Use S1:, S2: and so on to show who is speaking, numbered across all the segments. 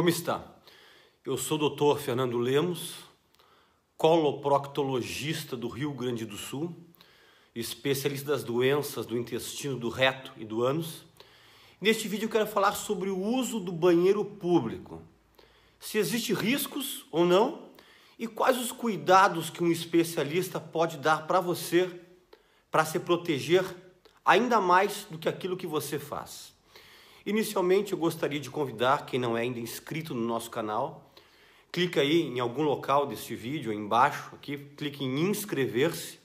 S1: Como está? Eu sou o Dr. Fernando Lemos, coloproctologista do Rio Grande do Sul, especialista das doenças do intestino, do reto e do ânus. Neste vídeo eu quero falar sobre o uso do banheiro público. Se existe riscos ou não e quais os cuidados que um especialista pode dar para você para se proteger ainda mais do que aquilo que você faz. Inicialmente eu gostaria de convidar quem não é ainda inscrito no nosso canal, clica aí em algum local deste vídeo, embaixo aqui, clique em inscrever-se,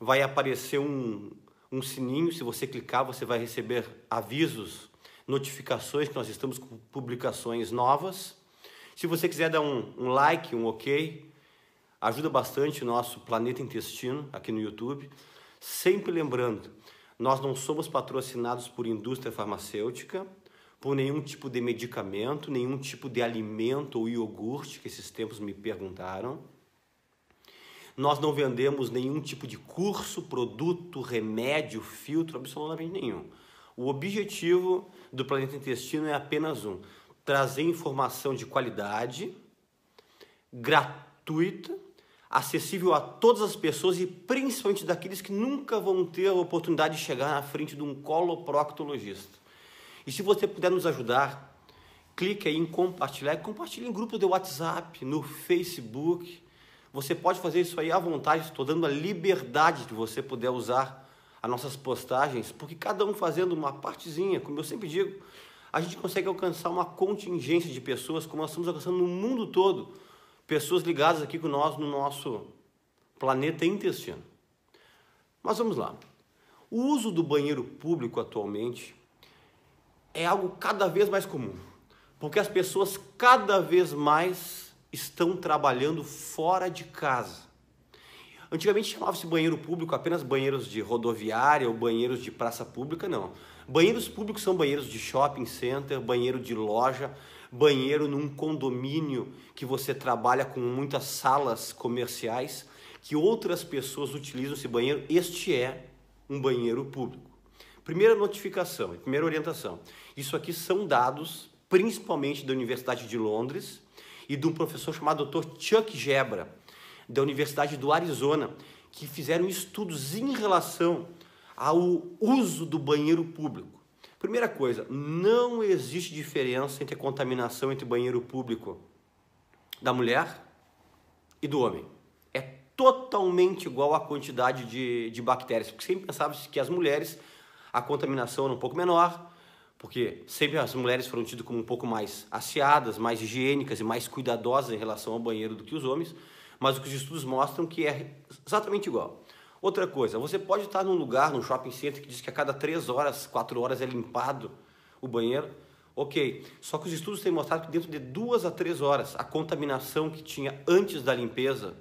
S1: vai aparecer um, um sininho, se você clicar você vai receber avisos, notificações que nós estamos com publicações novas. Se você quiser dar um, um like, um ok, ajuda bastante o nosso Planeta Intestino aqui no YouTube. Sempre lembrando, nós não somos patrocinados por indústria farmacêutica, por nenhum tipo de medicamento, nenhum tipo de alimento ou iogurte, que esses tempos me perguntaram. Nós não vendemos nenhum tipo de curso, produto, remédio, filtro, absolutamente nenhum. O objetivo do Planeta Intestino é apenas um: trazer informação de qualidade, gratuita, acessível a todas as pessoas e principalmente daqueles que nunca vão ter a oportunidade de chegar na frente de um coloproctologista. E se você puder nos ajudar, clique aí em compartilhar compartilhe em grupo de WhatsApp, no Facebook. Você pode fazer isso aí à vontade, estou dando a liberdade de você poder usar as nossas postagens, porque cada um fazendo uma partezinha, como eu sempre digo, a gente consegue alcançar uma contingência de pessoas como nós estamos alcançando no mundo todo pessoas ligadas aqui com nós no nosso planeta intestino. Mas vamos lá. O uso do banheiro público atualmente é algo cada vez mais comum, porque as pessoas cada vez mais estão trabalhando fora de casa. Antigamente chamava-se banheiro público apenas banheiros de rodoviária ou banheiros de praça pública, não. Banheiros públicos são banheiros de shopping center, banheiro de loja, banheiro num condomínio que você trabalha com muitas salas comerciais, que outras pessoas utilizam esse banheiro. Este é um banheiro público. Primeira notificação, primeira orientação. Isso aqui são dados principalmente da Universidade de Londres e de um professor chamado Dr. Chuck Gebra, da Universidade do Arizona, que fizeram estudos em relação ao uso do banheiro público. Primeira coisa, não existe diferença entre a contaminação entre banheiro público da mulher e do homem. É totalmente igual a quantidade de, de bactérias, porque sempre pensava -se que as mulheres a contaminação era um pouco menor, porque sempre as mulheres foram tidas como um pouco mais asseadas, mais higiênicas e mais cuidadosas em relação ao banheiro do que os homens, mas o que os estudos mostram que é exatamente igual. Outra coisa, você pode estar num lugar, num shopping center, que diz que a cada 3 horas, 4 horas é limpado o banheiro. Ok, só que os estudos têm mostrado que dentro de 2 a 3 horas, a contaminação que tinha antes da limpeza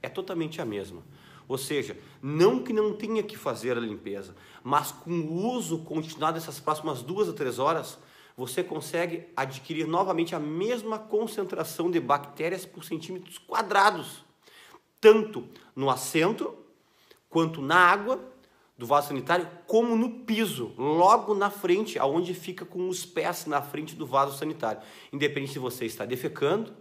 S1: é totalmente a mesma. Ou seja, não que não tenha que fazer a limpeza, mas com o uso continuado dessas próximas 2 a 3 horas, você consegue adquirir novamente a mesma concentração de bactérias por centímetros quadrados, tanto no assento quanto na água do vaso sanitário, como no piso, logo na frente, aonde fica com os pés na frente do vaso sanitário, independente se você está defecando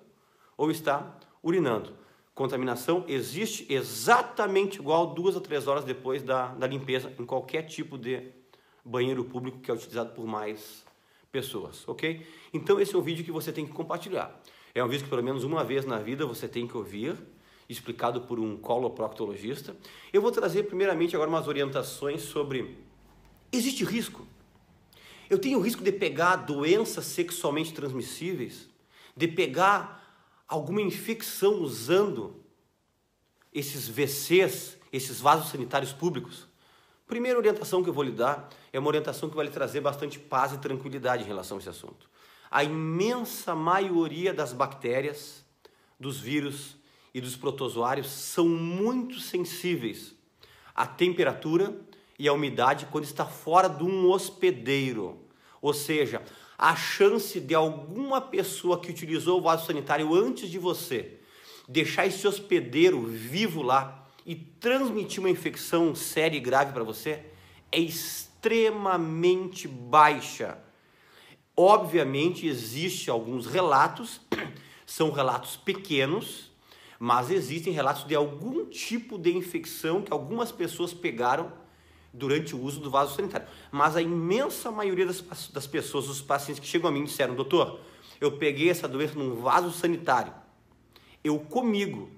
S1: ou está urinando. Contaminação existe exatamente igual duas a três horas depois da, da limpeza em qualquer tipo de banheiro público que é utilizado por mais pessoas, ok? Então esse é um vídeo que você tem que compartilhar. É um vídeo que pelo menos uma vez na vida você tem que ouvir explicado por um coloproctologista. Eu vou trazer primeiramente agora umas orientações sobre existe risco. Eu tenho risco de pegar doenças sexualmente transmissíveis, de pegar alguma infecção usando esses VCs, esses vasos sanitários públicos. Primeira orientação que eu vou lhe dar é uma orientação que vai lhe trazer bastante paz e tranquilidade em relação a esse assunto. A imensa maioria das bactérias, dos vírus, e dos protozoários são muito sensíveis à temperatura e à umidade quando está fora de um hospedeiro. Ou seja, a chance de alguma pessoa que utilizou o vaso sanitário antes de você deixar esse hospedeiro vivo lá e transmitir uma infecção séria e grave para você é extremamente baixa. Obviamente, existe alguns relatos, são relatos pequenos, mas existem relatos de algum tipo de infecção que algumas pessoas pegaram durante o uso do vaso sanitário. Mas a imensa maioria das, das pessoas, os pacientes que chegam a mim, disseram: Doutor, eu peguei essa doença num vaso sanitário. Eu comigo,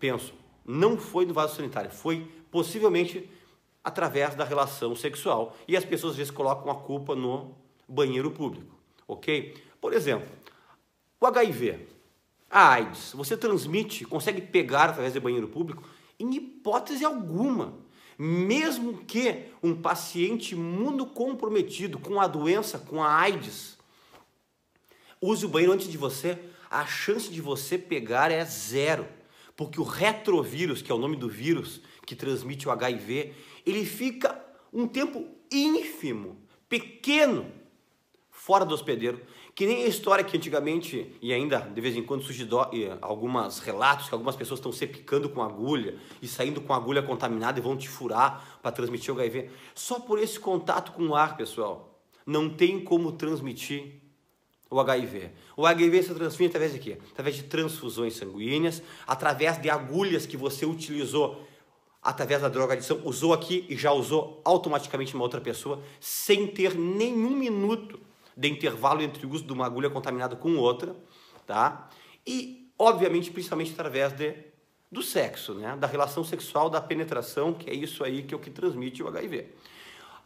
S1: penso, não foi no vaso sanitário, foi possivelmente através da relação sexual. E as pessoas às vezes colocam a culpa no banheiro público, ok? Por exemplo, o HIV. A AIDS, você transmite, consegue pegar através de banheiro público? Em hipótese alguma. Mesmo que um paciente imunocomprometido com a doença, com a AIDS, use o banheiro antes de você, a chance de você pegar é zero. Porque o retrovírus, que é o nome do vírus que transmite o HIV, ele fica um tempo ínfimo, pequeno, fora do hospedeiro. Que nem a história que antigamente, e ainda de vez em quando surge alguns relatos que algumas pessoas estão se picando com agulha e saindo com agulha contaminada e vão te furar para transmitir o HIV. Só por esse contato com o ar, pessoal, não tem como transmitir o HIV. O HIV se transmite através de quê? Através de transfusões sanguíneas, através de agulhas que você utilizou através da droga adição, usou aqui e já usou automaticamente uma outra pessoa, sem ter nenhum minuto de intervalo entre o uso de uma agulha contaminada com outra, tá? E, obviamente, principalmente através de, do sexo, né? Da relação sexual, da penetração, que é isso aí que é o que transmite o HIV.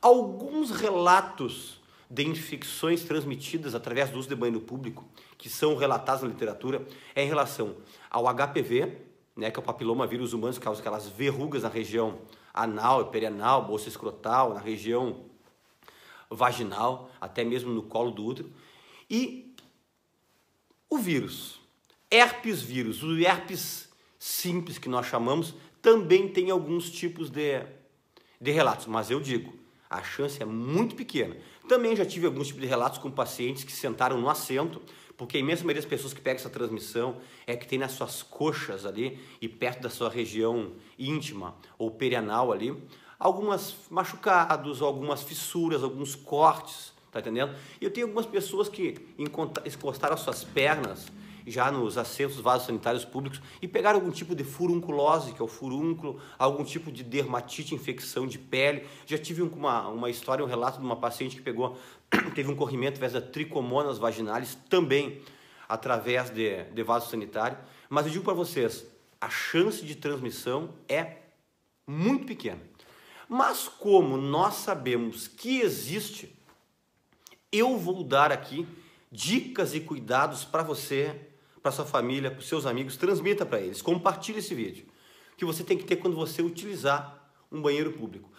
S1: Alguns relatos de infecções transmitidas através do uso de banho público, que são relatados na literatura, é em relação ao HPV, né, que é o papiloma vírus humano, que causa aquelas verrugas na região anal, perianal, bolsa escrotal, na região vaginal, até mesmo no colo do útero. E o vírus, herpes vírus, o herpes simples que nós chamamos, também tem alguns tipos de, de relatos, mas eu digo, a chance é muito pequena. Também já tive alguns tipos de relatos com pacientes que sentaram no assento, porque a imensa maioria das pessoas que pegam essa transmissão é que tem nas suas coxas ali e perto da sua região íntima ou perianal ali, algumas machucados, algumas fissuras, alguns cortes, tá entendendo? E eu tenho algumas pessoas que encostaram suas pernas já nos assentos vasos sanitários públicos e pegaram algum tipo de furunculose, que é o furúnculo, algum tipo de dermatite, infecção de pele. Já tive uma, uma história, um relato de uma paciente que pegou, teve um corrimento através da tricomonas vaginalis, também através de, de vaso sanitário. Mas eu digo para vocês, a chance de transmissão é muito pequena. Mas como nós sabemos que existe, eu vou dar aqui dicas e cuidados para você, para sua família, para seus amigos. Transmita para eles, compartilhe esse vídeo que você tem que ter quando você utilizar um banheiro público.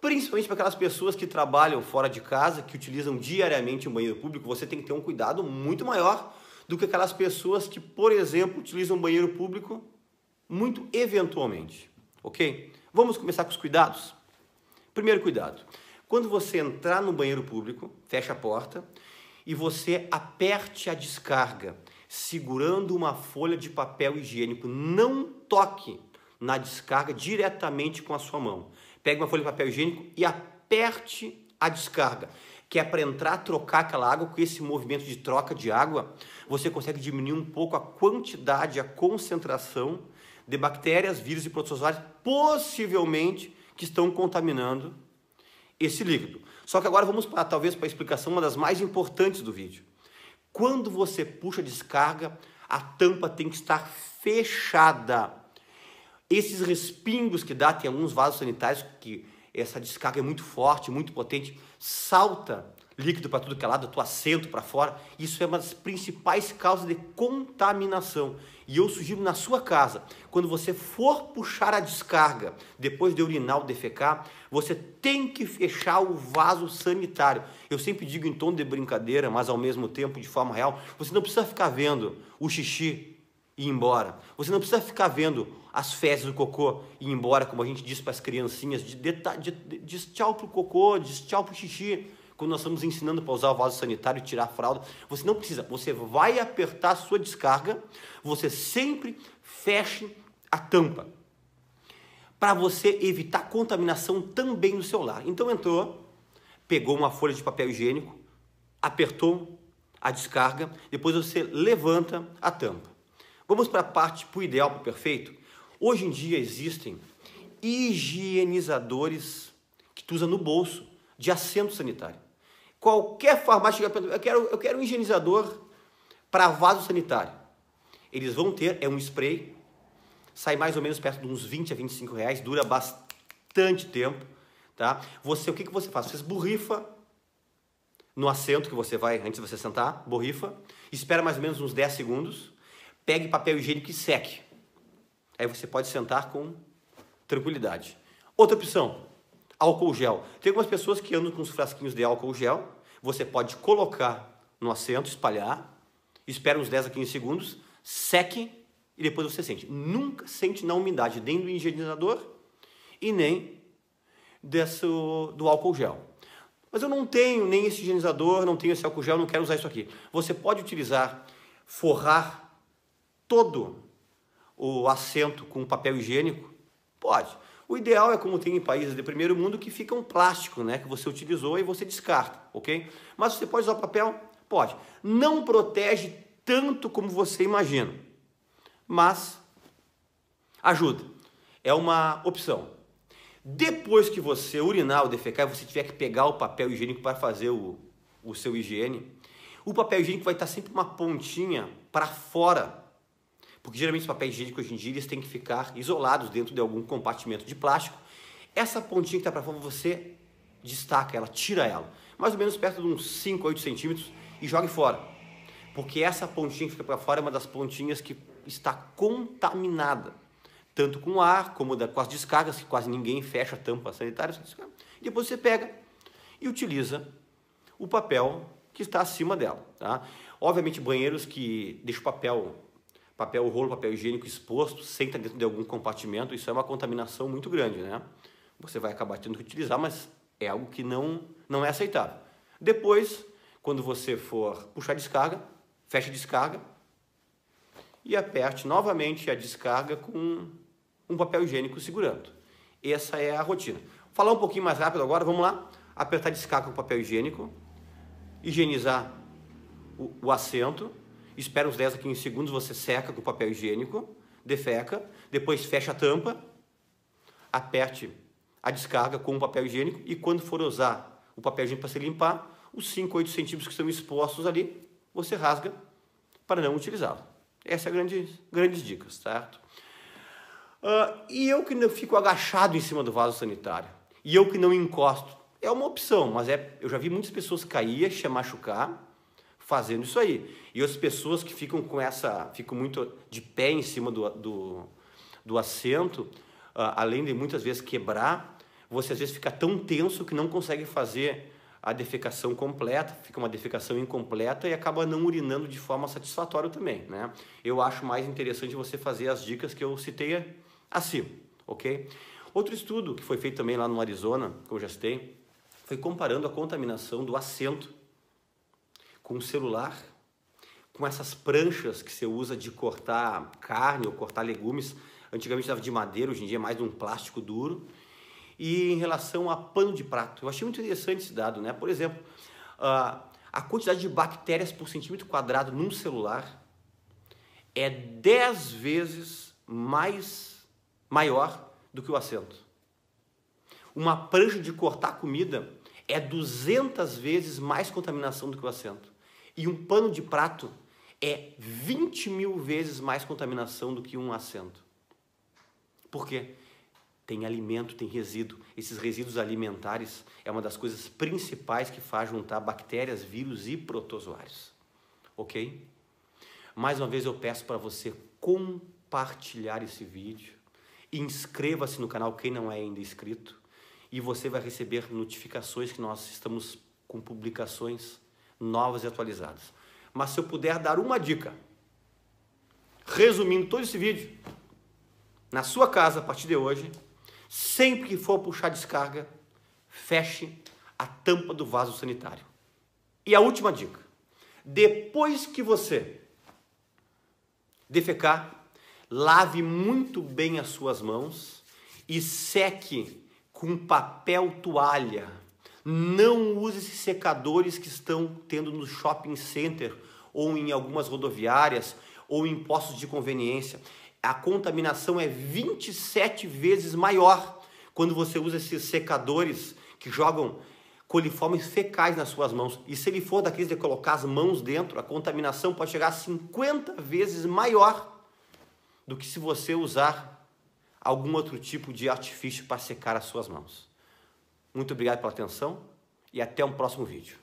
S1: Principalmente para aquelas pessoas que trabalham fora de casa, que utilizam diariamente um banheiro público, você tem que ter um cuidado muito maior do que aquelas pessoas que, por exemplo, utilizam um banheiro público muito eventualmente. Ok? Vamos começar com os cuidados? Primeiro cuidado: quando você entrar no banheiro público, fecha a porta e você aperte a descarga segurando uma folha de papel higiênico. Não toque na descarga diretamente com a sua mão. Pegue uma folha de papel higiênico e aperte a descarga, que é para entrar, trocar aquela água, com esse movimento de troca de água, você consegue diminuir um pouco a quantidade, a concentração de bactérias, vírus e protozoários, possivelmente que estão contaminando esse líquido. Só que agora vamos para talvez para a explicação uma das mais importantes do vídeo. Quando você puxa a descarga, a tampa tem que estar fechada. Esses respingos que dá, tem alguns vasos sanitários que essa descarga é muito forte, muito potente, salta líquido para tudo que é lado, tu assento para fora. Isso é uma das principais causas de contaminação. E eu sugiro na sua casa, quando você for puxar a descarga, depois de urinar ou defecar, você tem que fechar o vaso sanitário. Eu sempre digo em tom de brincadeira, mas ao mesmo tempo de forma real, você não precisa ficar vendo o xixi e ir embora. Você não precisa ficar vendo as fezes do cocô e ir embora, como a gente diz para as criancinhas, de, de, de, de, de tchau pro cocô, diz tchau pro xixi quando nós estamos ensinando para usar o vaso sanitário e tirar a fralda, você não precisa, você vai apertar a sua descarga, você sempre feche a tampa para você evitar contaminação também no seu lar. Então entrou, pegou uma folha de papel higiênico, apertou a descarga, depois você levanta a tampa. Vamos para a parte para o ideal, para o perfeito. Hoje em dia existem higienizadores que tu usa no bolso de assento sanitário. Qualquer farmácia chegar eu quero, eu quero um higienizador para vaso sanitário. Eles vão ter, é um spray, sai mais ou menos perto de uns 20 a 25 reais, dura bastante tempo, tá? Você, o que, que você faz? Você esborrifa no assento que você vai, antes de você sentar, borrifa, espera mais ou menos uns 10 segundos, pegue papel higiênico e seque. Aí você pode sentar com tranquilidade. Outra opção, álcool gel. Tem algumas pessoas que andam com os frasquinhos de álcool gel, você pode colocar no assento, espalhar, espera uns 10 a 15 segundos, seque e depois você sente. Nunca sente na umidade nem do higienizador e nem desse, do álcool gel. Mas eu não tenho nem esse higienizador, não tenho esse álcool gel, não quero usar isso aqui. Você pode utilizar, forrar todo o assento com papel higiênico? Pode. O ideal é como tem em países de primeiro mundo que fica um plástico, né, que você utilizou e você descarta, ok? Mas você pode usar papel? Pode. Não protege tanto como você imagina, mas ajuda. É uma opção. Depois que você urinar ou defecar, você tiver que pegar o papel higiênico para fazer o, o seu higiene, o papel higiênico vai estar sempre uma pontinha para fora porque geralmente os papéis higiênicos hoje em dia eles têm que ficar isolados dentro de algum compartimento de plástico. Essa pontinha que está para fora você destaca ela, tira ela, mais ou menos perto de uns 5 a 8 centímetros e jogue fora. Porque essa pontinha que fica para fora é uma das pontinhas que está contaminada, tanto com ar como com as descargas, que quase ninguém fecha a tampa sanitária. Depois você pega e utiliza o papel que está acima dela. Tá? Obviamente, banheiros que deixam o papel papel rolo, papel higiênico exposto, sem estar dentro de algum compartimento, isso é uma contaminação muito grande, né? Você vai acabar tendo que utilizar, mas é algo que não, não é aceitável. Depois, quando você for puxar a descarga, fecha a descarga e aperte novamente a descarga com um papel higiênico segurando. Essa é a rotina. Vou falar um pouquinho mais rápido agora, vamos lá. Apertar a descarga com papel higiênico, higienizar o, o assento, espera uns 10 a 15 segundos, você seca com papel higiênico, defeca, depois fecha a tampa, aperte a descarga com o papel higiênico e quando for usar o papel higiênico para se limpar, os 5, 8 centímetros que estão expostos ali, você rasga para não utilizá-lo. Essa é a grande, grandes dicas, certo? Uh, e eu que não fico agachado em cima do vaso sanitário, e eu que não encosto, é uma opção, mas é, eu já vi muitas pessoas cair, se machucar, fazendo isso aí. E as pessoas que ficam com essa, ficam muito de pé em cima do, do, do assento, uh, além de muitas vezes quebrar, você às vezes fica tão tenso que não consegue fazer a defecação completa, fica uma defecação incompleta e acaba não urinando de forma satisfatória também, né? Eu acho mais interessante você fazer as dicas que eu citei acima ok? Outro estudo que foi feito também lá no Arizona, que eu já citei, foi comparando a contaminação do assento com o celular, com essas pranchas que você usa de cortar carne ou cortar legumes. Antigamente estava de madeira, hoje em dia é mais de um plástico duro. E em relação a pano de prato, eu achei muito interessante esse dado, né? Por exemplo, ah, a quantidade de bactérias por centímetro quadrado num celular é 10 vezes mais maior do que o assento. Uma prancha de cortar comida é 200 vezes mais contaminação do que o assento. E um pano de prato é 20 mil vezes mais contaminação do que um assento. Por quê? Tem alimento, tem resíduo. Esses resíduos alimentares é uma das coisas principais que faz juntar bactérias, vírus e protozoários. Ok? Mais uma vez eu peço para você compartilhar esse vídeo. Inscreva-se no canal quem não é ainda inscrito. E você vai receber notificações que nós estamos com publicações novas e atualizadas. Mas se eu puder dar uma dica, resumindo todo esse vídeo, na sua casa a partir de hoje, sempre que for puxar descarga, feche a tampa do vaso sanitário. E a última dica: depois que você defecar, lave muito bem as suas mãos e seque com papel toalha não use esses secadores que estão tendo no shopping center ou em algumas rodoviárias ou em postos de conveniência. A contaminação é 27 vezes maior quando você usa esses secadores que jogam coliformes fecais nas suas mãos. E se ele for daqueles de colocar as mãos dentro, a contaminação pode chegar a 50 vezes maior do que se você usar algum outro tipo de artifício para secar as suas mãos. Muito obrigado pela atenção e até um próximo vídeo.